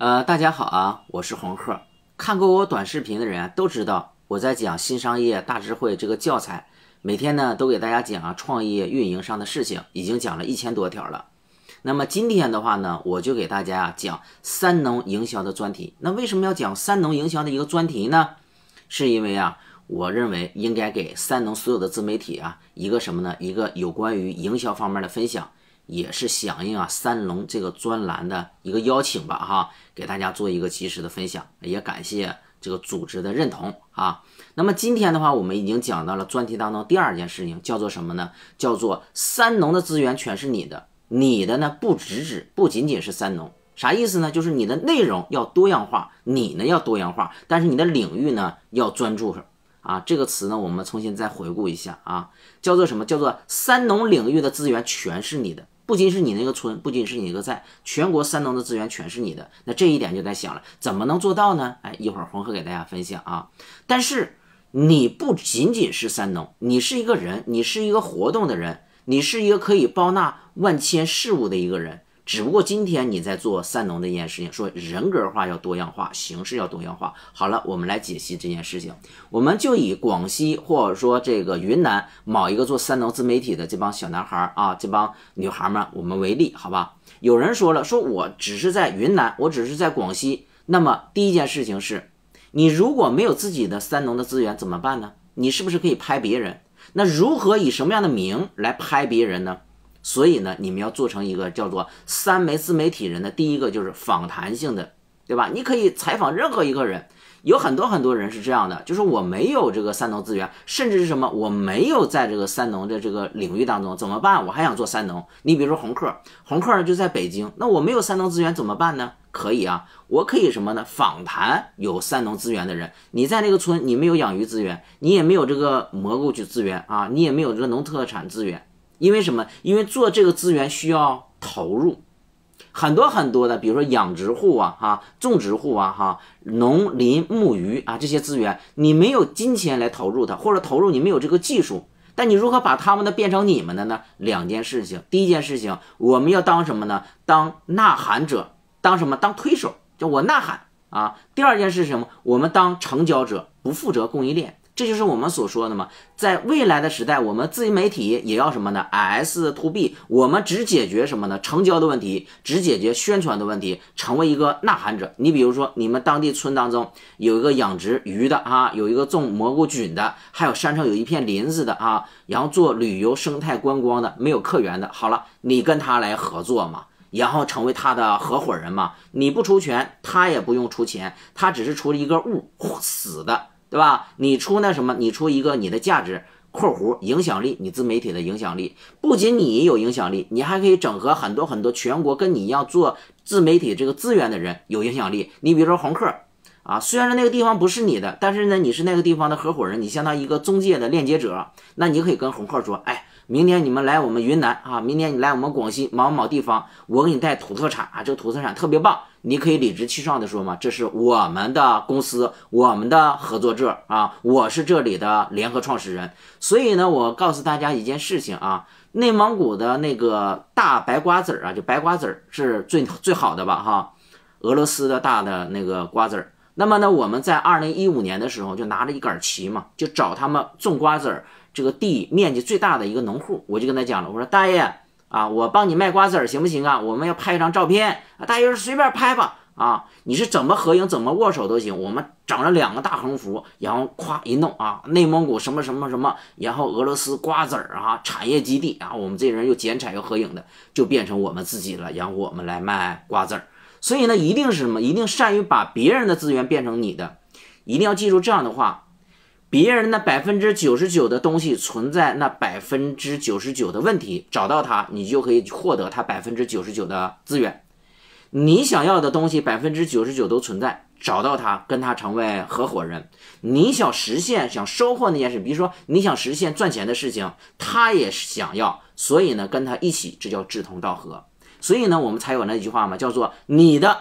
呃，大家好啊，我是红鹤。看过我短视频的人都知道，我在讲《新商业大智慧》这个教材，每天呢都给大家讲啊创业运营上的事情，已经讲了一千多条了。那么今天的话呢，我就给大家讲三农营销的专题。那为什么要讲三农营销的一个专题呢？是因为啊，我认为应该给三农所有的自媒体啊一个什么呢？一个有关于营销方面的分享。也是响应啊三农这个专栏的一个邀请吧哈，给大家做一个及时的分享，也感谢这个组织的认同啊。那么今天的话，我们已经讲到了专题当中第二件事情，叫做什么呢？叫做三农的资源全是你的，你的呢不只只不仅仅是三农，啥意思呢？就是你的内容要多样化，你呢要多样化，但是你的领域呢要专注。啊，这个词呢我们重新再回顾一下啊，叫做什么？叫做三农领域的资源全是你的。不仅是你那个村，不仅是你那个寨，全国三农的资源全是你的。那这一点就在想了，怎么能做到呢？哎，一会儿黄河给大家分享啊。但是你不仅仅是三农，你是一个人，你是一个活动的人，你是一个可以包纳万千事物的一个人。只不过今天你在做三农的一件事情，说人格化要多样化，形式要多样化。好了，我们来解析这件事情，我们就以广西或者说这个云南某一个做三农自媒体的这帮小男孩儿啊，这帮女孩们，我们为例，好吧？有人说了，说我只是在云南，我只是在广西。那么第一件事情是，你如果没有自己的三农的资源怎么办呢？你是不是可以拍别人？那如何以什么样的名来拍别人呢？所以呢，你们要做成一个叫做三媒自媒体人的第一个就是访谈性的，对吧？你可以采访任何一个人，有很多很多人是这样的，就是我没有这个三农资源，甚至是什么，我没有在这个三农的这个领域当中怎么办？我还想做三农。你比如说红客，红客就在北京，那我没有三农资源怎么办呢？可以啊，我可以什么呢？访谈有三农资源的人。你在那个村，你没有养鱼资源，你也没有这个蘑菇去资源啊，你也没有这个农特产资源。因为什么？因为做这个资源需要投入很多很多的，比如说养殖户啊哈，种植户啊哈，农林牧渔啊这些资源，你没有金钱来投入它，或者投入你没有这个技术，但你如何把他们的变成你们的呢？两件事情，第一件事情我们要当什么呢？当呐喊者，当什么？当推手，就我呐喊啊。第二件是什么？我们当成交者，不负责供应链。这就是我们所说的嘛，在未来的时代，我们自媒体也要什么呢？S to B，我们只解决什么呢？成交的问题，只解决宣传的问题，成为一个呐喊者。你比如说，你们当地村当中有一个养殖鱼的啊，有一个种蘑菇菌的，还有山上有一片林子的啊，然后做旅游生态观光的，没有客源的，好了，你跟他来合作嘛，然后成为他的合伙人嘛，你不出钱，他也不用出钱，他只是出了一个物，死的。对吧？你出那什么？你出一个你的价值（括弧）影响力，你自媒体的影响力。不仅你有影响力，你还可以整合很多很多全国跟你一样做自媒体这个资源的人有影响力。你比如说红客啊，虽然说那个地方不是你的，但是呢，你是那个地方的合伙人，你相当于一个中介的链接者。那你可以跟红客说：“哎，明年你们来我们云南啊，明年你来我们广西某某地方，我给你带土特产啊，这个土特产特别棒。”你可以理直气壮的说嘛，这是我们的公司，我们的合作者啊，我是这里的联合创始人。所以呢，我告诉大家一件事情啊，内蒙古的那个大白瓜子啊，就白瓜子是最最好的吧，哈，俄罗斯的大的那个瓜子。那么呢，我们在二零一五年的时候就拿着一杆旗嘛，就找他们种瓜子儿这个地面积最大的一个农户，我就跟他讲了，我说大爷。啊，我帮你卖瓜子儿行不行啊？我们要拍一张照片，大爷随便拍吧。啊，你是怎么合影、怎么握手都行。我们整了两个大横幅，然后咵一弄啊，内蒙古什么什么什么，然后俄罗斯瓜子儿啊，产业基地啊，我们这人又剪彩又合影的，就变成我们自己了，然后我们来卖瓜子儿。所以呢，一定是什么，一定善于把别人的资源变成你的，一定要记住这样的话。别人的百分之九十九的东西存在，那百分之九十九的问题找到他，你就可以获得他百分之九十九的资源。你想要的东西百分之九十九都存在，找到他，跟他成为合伙人。你想实现、想收获那件事，比如说你想实现赚钱的事情，他也想要，所以呢，跟他一起，这叫志同道合。所以呢，我们才有那句话嘛，叫做“你的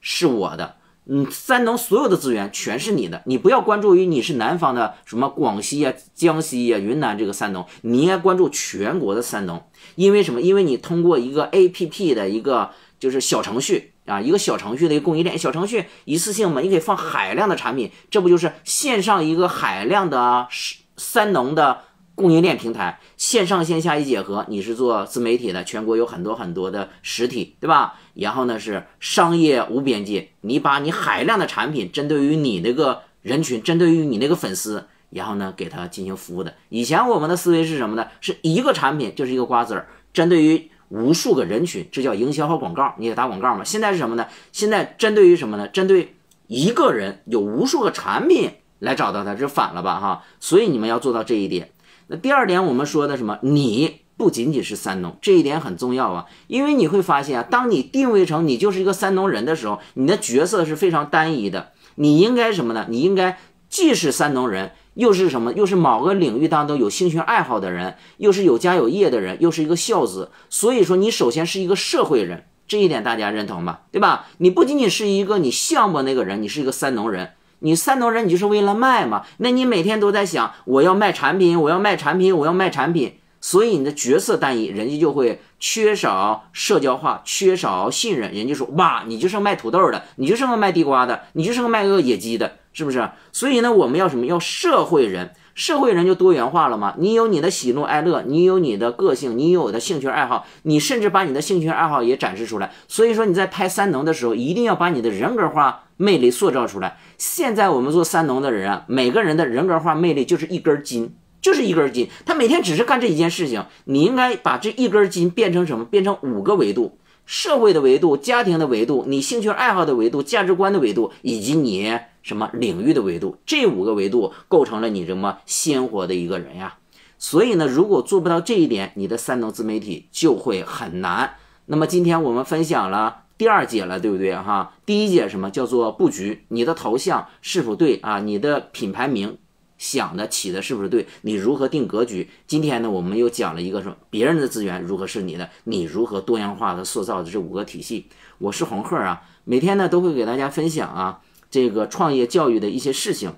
是我的”。嗯，三农所有的资源全是你的，你不要关注于你是南方的什么广西呀、江西呀、云南这个三农，你应该关注全国的三农。因为什么？因为你通过一个 APP 的一个就是小程序啊，一个小程序的一个供应链，小程序一次性嘛，你可以放海量的产品，这不就是线上一个海量的三农的。供应链平台线上线下一结合，你是做自媒体的，全国有很多很多的实体，对吧？然后呢是商业无边界，你把你海量的产品针对于你那个人群，针对于你那个粉丝，然后呢给他进行服务的。以前我们的思维是什么呢？是一个产品就是一个瓜子儿，针对于无数个人群，这叫营销和广告，你也打广告嘛。现在是什么呢？现在针对于什么呢？针对一个人有无数个产品来找到他，这反了吧哈？所以你们要做到这一点。那第二点，我们说的什么？你不仅仅是三农，这一点很重要啊。因为你会发现啊，当你定位成你就是一个三农人的时候，你的角色是非常单一的。你应该什么呢？你应该既是三农人，又是什么？又是某个领域当中有兴趣爱好的人，又是有家有业的人，又是一个孝子。所以说，你首先是一个社会人，这一点大家认同吧？对吧？你不仅仅是一个你项目那个人，你是一个三农人。你三头人，你就是为了卖嘛？那你每天都在想，我要卖产品，我要卖产品，我要卖产品，所以你的角色单一，人家就会缺少社交化，缺少信任。人家说，哇，你就是个卖土豆的，你就是个卖地瓜的，你就是个卖个野鸡的。是不是？所以呢，我们要什么？要社会人，社会人就多元化了嘛。你有你的喜怒哀乐，你有你的个性，你有的兴趣爱好，你甚至把你的兴趣爱好也展示出来。所以说你在拍三农的时候，一定要把你的人格化魅力塑造出来。现在我们做三农的人啊，每个人的人格化魅力就是一根筋，就是一根筋，他每天只是干这一件事情。你应该把这一根筋变成什么？变成五个维度。社会的维度、家庭的维度、你兴趣爱好的维度、价值观的维度，以及你什么领域的维度，这五个维度构成了你这么鲜活的一个人呀。所以呢，如果做不到这一点，你的三农自媒体就会很难。那么今天我们分享了第二节了，对不对哈？第一节什么叫做布局？你的头像是否对啊？你的品牌名。想的起的是不是对你如何定格局？今天呢，我们又讲了一个说别人的资源如何是你的，你如何多样化的塑造的这五个体系。我是红鹤啊，每天呢都会给大家分享啊这个创业教育的一些事情。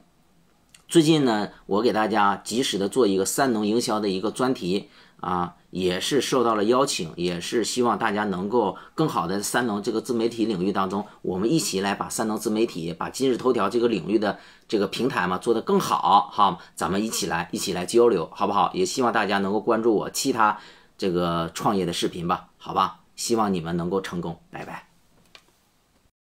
最近呢，我给大家及时的做一个三农营销的一个专题。啊，也是受到了邀请，也是希望大家能够更好的三农这个自媒体领域当中，我们一起来把三农自媒体，把今日头条这个领域的这个平台嘛做得更好哈，咱们一起来一起来交流，好不好？也希望大家能够关注我其他这个创业的视频吧，好吧？希望你们能够成功，拜拜。